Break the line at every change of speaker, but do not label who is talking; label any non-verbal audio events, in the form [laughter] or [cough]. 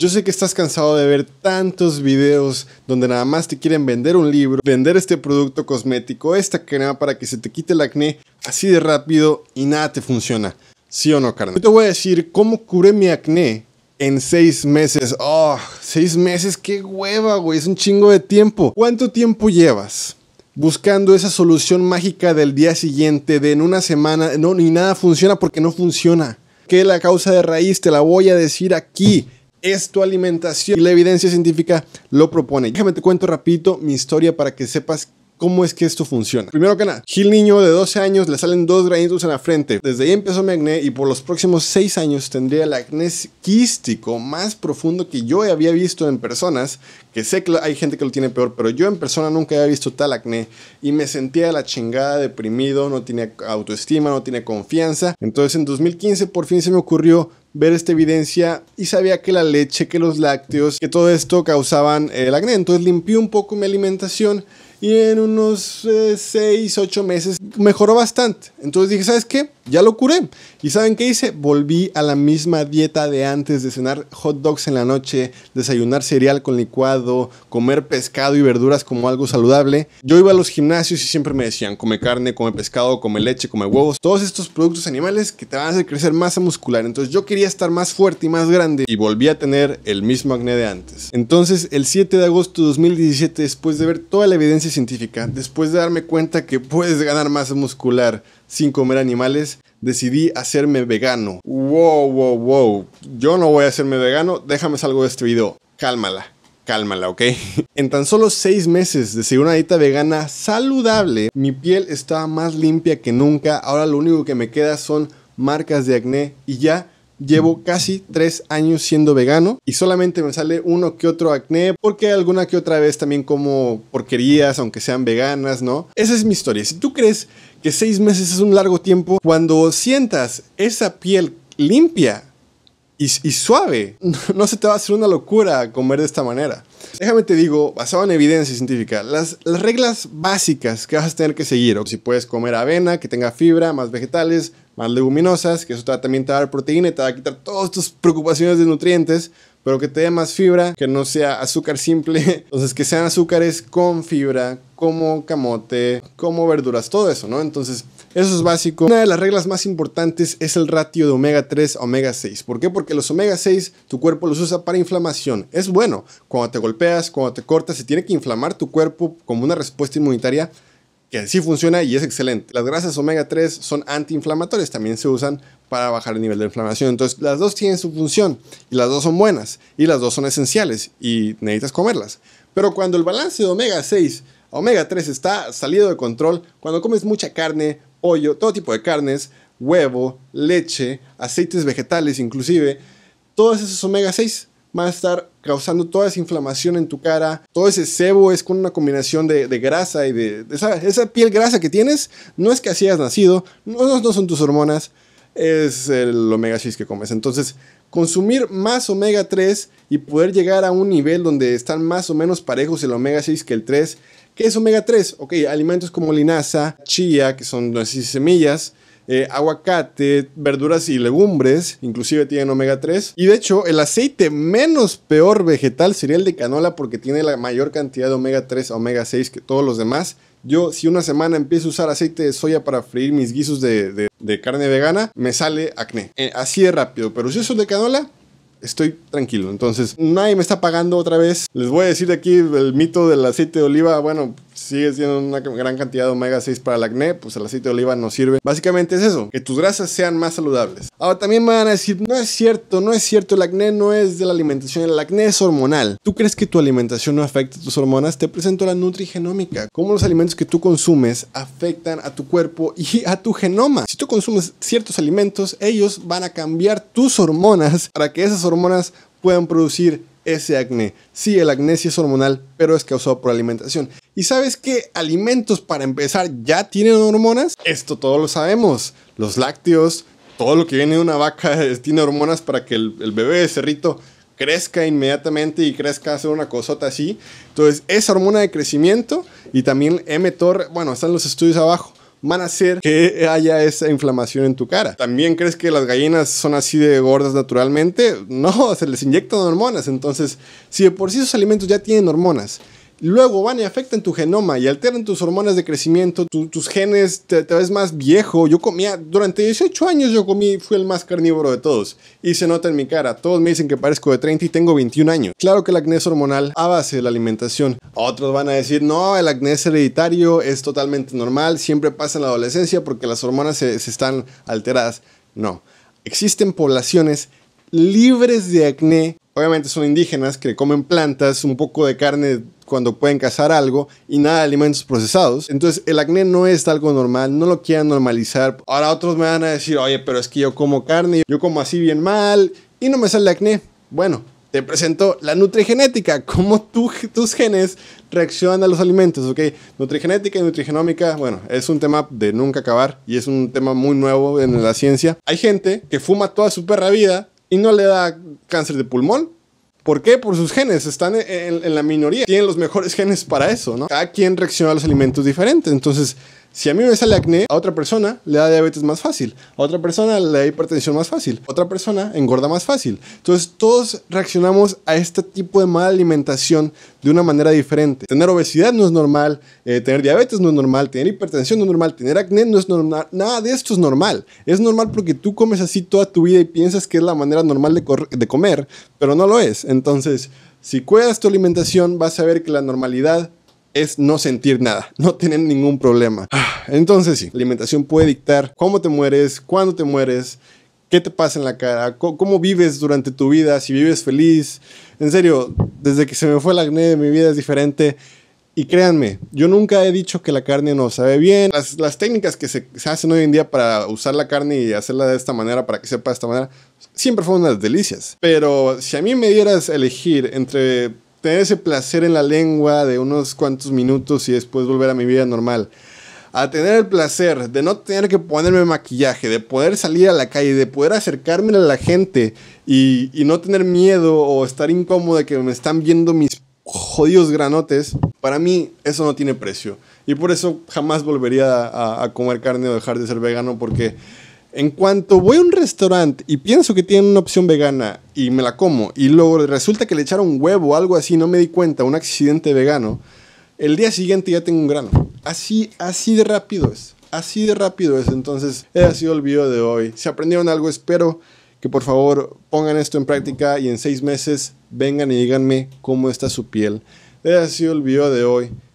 Yo sé que estás cansado de ver tantos videos donde nada más te quieren vender un libro, vender este producto cosmético, esta crema para que se te quite el acné así de rápido y nada te funciona. ¿Sí o no, carnal? Yo te voy a decir cómo curé mi acné en seis meses. ¡Oh! ¡Seis meses! ¡Qué hueva, güey! Es un chingo de tiempo. ¿Cuánto tiempo llevas? buscando esa solución mágica del día siguiente, de en una semana, no, ni nada funciona porque no funciona. ¿Qué es la causa de raíz? Te la voy a decir aquí es tu alimentación y la evidencia científica lo propone. Déjame te cuento rapidito mi historia para que sepas cómo es que esto funciona. Primero que nada, Gil niño de 12 años le salen dos granitos en la frente. Desde ahí empezó mi acné y por los próximos 6 años tendría el acné quístico más profundo que yo había visto en personas, que sé que hay gente que lo tiene peor, pero yo en persona nunca había visto tal acné y me sentía la chingada, deprimido, no tenía autoestima, no tenía confianza. Entonces en 2015 por fin se me ocurrió ver esta evidencia y sabía que la leche, que los lácteos, que todo esto causaban el acné. Entonces limpié un poco mi alimentación y en unos 6, eh, 8 meses mejoró bastante. Entonces dije, ¿sabes qué? ya lo curé. ¿Y saben qué hice? Volví a la misma dieta de antes de cenar hot dogs en la noche, desayunar cereal con licuado, comer pescado y verduras como algo saludable. Yo iba a los gimnasios y siempre me decían, come carne, come pescado, come leche, come huevos. Todos estos productos animales que te van a hacer crecer masa muscular. Entonces yo quería estar más fuerte y más grande y volví a tener el mismo acné de antes. Entonces el 7 de agosto de 2017, después de ver toda la evidencia científica, después de darme cuenta que puedes ganar masa muscular, sin comer animales, decidí hacerme vegano. Wow, wow, wow. Yo no voy a hacerme vegano, déjame salgo de este video. Cálmala cálmala, ¿ok? [laughs] En tan solo seis meses de seguir una dieta vegana saludable, mi piel estaba más limpia que nunca. Ahora lo único que me queda son marcas de acné y ya llevo casi tres años siendo vegano y solamente me sale uno que otro acné porque alguna que otra vez también como porquerías, aunque sean veganas, ¿no? Esa es mi historia. Si tú crees que seis meses es un largo tiempo, cuando sientas esa piel limpia y, suave, [laughs] no se te va a hacer una locura comer de esta manera. Déjame te digo, basado en evidencia científica, las, reglas básicas que vas a tener que seguir, o si puedes comer avena, que tenga fibra, más vegetales, más leguminosas, que eso también te va a dar proteína y te va a quitar todas tus preocupaciones de nutrientes, pero que te dé más fibra, que no sea azúcar simple. [laughs] Entonces, que sean azúcares con fibra, como camote, como verduras, todo eso, ¿no? Entonces, eso es básico. Una de las reglas más importantes es el ratio de omega 3 a omega 6. ¿Por qué? Porque los omega 6 tu cuerpo los usa para inflamación. Es bueno. Cuando te golpeas, cuando te cortas, se tiene que inflamar tu cuerpo como una respuesta inmunitaria que sí funciona y es excelente. Las grasas omega 3 son antiinflamatorias, también se usan para bajar el nivel de inflamación. Entonces, las dos tienen su función y las dos son buenas y las dos son esenciales y necesitas comerlas. Pero cuando el balance de omega 6 a omega 3 está salido de control, cuando comes mucha carne, pollo, todo tipo de carnes, huevo, leche, aceites vegetales inclusive, todos esos omega 6 Va a estar causando toda esa inflamación en tu cara. Todo ese sebo es con una combinación de, grasa y de, esa, piel grasa que tienes. No es que así hayas nacido, no, no son tus hormonas, es el omega 6 que comes. Entonces, consumir más omega 3 y poder llegar a un nivel donde están más o menos parejos el omega 6 que el 3. ¿Qué es omega 3? Ok, alimentos como linaza, chía, que son las semillas, eh, aguacate, verduras y legumbres, inclusive tienen omega 3. Y de hecho, el aceite menos peor vegetal sería el de canola porque tiene la mayor cantidad de omega 3 a omega 6 que todos los demás. Yo, si una semana empiezo a usar aceite de soya para freír mis guisos de, de, carne vegana, me sale acné. Eh, así de rápido. Pero si uso de canola, estoy tranquilo. Entonces, nadie me está pagando otra vez. Les voy a decir aquí el mito del aceite de oliva. Bueno, sigue siendo una gran cantidad de omega 6 para el acné, pues el aceite de oliva no sirve. Básicamente es eso, que tus grasas sean más saludables. Ahora también me van a decir, no es cierto, no es cierto, el acné no es de la alimentación, el acné es hormonal. ¿Tú crees que tu alimentación no afecta a tus hormonas? Te presento la nutrigenómica, cómo los alimentos que tú consumes afectan a tu cuerpo y a tu genoma. Si tú consumes ciertos alimentos, ellos van a cambiar tus hormonas para que esas hormonas puedan producir ese acné. Sí, el acné es hormonal, pero es causado por alimentación. ¿Y sabes qué alimentos para empezar ya tienen hormonas? Esto todos lo sabemos. Los lácteos, todo lo que viene de una vaca [laughs] tiene hormonas para que el, bebé de cerrito crezca inmediatamente y crezca hacer una cosota así. Entonces, esa hormona de crecimiento y también mTOR, bueno, están los estudios abajo van a hacer que haya esa inflamación en tu cara. ¿También crees que las gallinas son así de gordas naturalmente? [laughs] No, se les inyectan hormonas. Entonces, si de por sí esos alimentos ya tienen hormonas, luego van y afectan tu genoma y alteran tus hormonas de crecimiento, tus genes, te, ves más viejo. Yo comía, durante 18 años yo comí, fui el más carnívoro de todos. Y se nota en mi cara, todos me dicen que parezco de 30 y tengo 21 años. Claro que el acné es hormonal a base de la alimentación. Otros van a decir, no, el acné es hereditario, es totalmente normal, siempre pasa en la adolescencia porque las hormonas se están alteradas. No, existen poblaciones libres de acné. Obviamente son indígenas que comen plantas, un poco de carne cuando pueden cazar algo y nada de alimentos procesados. Entonces el acné no es algo normal, no lo quieran normalizar. Ahora otros me van a decir, oye, pero es que yo como carne, yo como así bien mal y no me sale acné. Bueno, te presento la nutrigenética, [laughs] cómo tus genes reaccionan a los alimentos, ¿ok? Nutrigenética y nutrigenómica, bueno, es un tema de nunca acabar y es un tema muy nuevo en la ciencia. Hay gente que fuma toda su perra vida y no le da cáncer de pulmón, ¿Por qué? Por sus genes, están en, la minoría, tienen los mejores genes para eso, ¿no? Cada quien reacciona a los alimentos diferentes, entonces si a mí me sale acné, a otra persona le da diabetes más fácil, a otra persona le da hipertensión más fácil, a otra persona engorda más fácil. Entonces todos reaccionamos a este tipo de mala alimentación de una manera diferente. Tener obesidad no es normal, eh, tener diabetes no es normal, tener hipertensión no es normal, tener acné no es normal, nada de esto es normal. Es normal porque tú comes así toda tu vida y piensas que es la manera normal de, de comer, pero no lo es. Entonces, si cuidas tu alimentación, vas a ver que la normalidad es no sentir nada, [laughs] no tener ningún problema. [sighs] Entonces sí, la alimentación puede dictar cómo te mueres, cuándo te mueres, qué te pasa en la cara, cómo, vives durante tu vida, si vives feliz. En serio, desde que se me fue el acné mi vida es diferente. Y créanme, yo nunca he dicho que la carne no sabe bien. Las, técnicas que se, hacen hoy en día para usar la carne y hacerla de esta manera, para que sepa de esta manera, siempre fueron unas delicias. Pero si a mí me dieras elegir entre tener ese placer en la lengua de unos cuantos minutos y después volver a mi vida normal. A tener el placer de no tener que ponerme maquillaje, de poder salir a la calle, de poder acercarme a la gente y, no tener miedo o estar incómodo de que me están viendo mis jodidos granotes. Para mí eso no tiene precio. Y por eso jamás volvería a, a comer carne o dejar de ser vegano porque en cuanto voy a un restaurante y pienso que tienen una opción vegana y me la como y luego resulta que le echaron huevo o algo así, no me di cuenta, un accidente vegano, el día siguiente ya tengo un grano. Así, así de rápido es. Así de rápido es. Entonces, he ha sido el video de hoy. Si aprendieron algo, espero que por favor pongan esto en práctica y en seis meses vengan y díganme cómo está su piel. He ha sido el video de hoy.